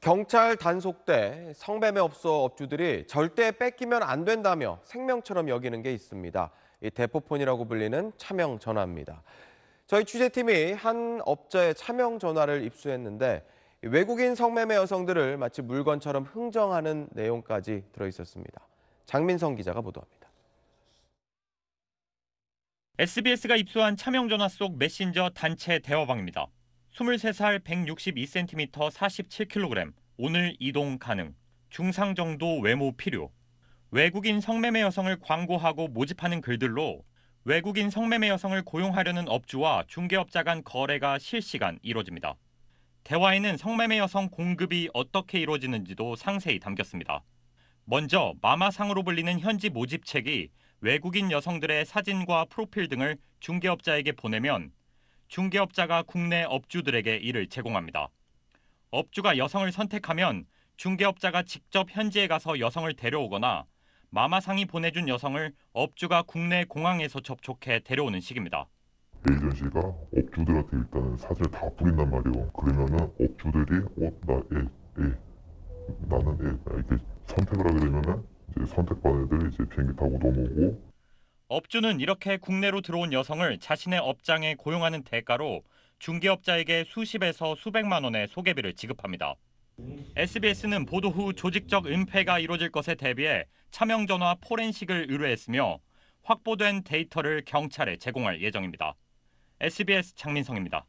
경찰 단속 때 성매매 업소 업주들이 절대 뺏기면 안 된다며 생명처럼 여기는 게 있습니다. 대포폰이라고 불리는 차명 전화입니다. 저희 취재팀이 한 업자의 차명 전화를 입수했는데 외국인 성매매 여성들을 마치 물건처럼 흥정하는 내용까지 들어 있었습니다. 장민성 기자가 보도합니다. SBS가 입수한 차명 전화 속 메신저 단체 대화방입니다. 23살 162cm 47kg 오늘 이동 가능 중상 정도 외모 필요 외국인 성매매 여성을 광고하고 모집하는 글들로 외국인 성매매 여성을 고용하려는 업주와 중개업자 간 거래가 실시간 이루어집니다 대화에는 성매매 여성 공급이 어떻게 이루어지는지도 상세히 담겼습니다. 먼저 마마상으로 불리는 현지 모집책이 외국인 여성들의 사진과 프로필 등을 중개업자에게 보내면 중개업자가 국내 업주들에게 이를 제공합니다. 업주가 여성을 선택하면 중개업자가 직접 현지에 가서 여성을 데려오거나 마마상이 보내준 여성을 업주가 국내 공항에서 접촉해 데려오는 식입니다. 에이전시가 업주들한테 일단 사실 다 뿌린단 말이에 그러면은 업주들이 어나 애, 애 나는 애 아, 이렇게 선택을 하게 되면은 이제 선택받은 애들이 이제 비행기 타고 넘어오고 업주는 이렇게 국내로 들어온 여성을 자신의 업장에 고용하는 대가로 중개업자에게 수십에서 수백만 원의 소개비를 지급합니다. SBS는 보도 후 조직적 은폐가 이뤄질 것에 대비해 차명 전화 포렌식을 의뢰했으며 확보된 데이터를 경찰에 제공할 예정입니다. SBS 장민성입니다.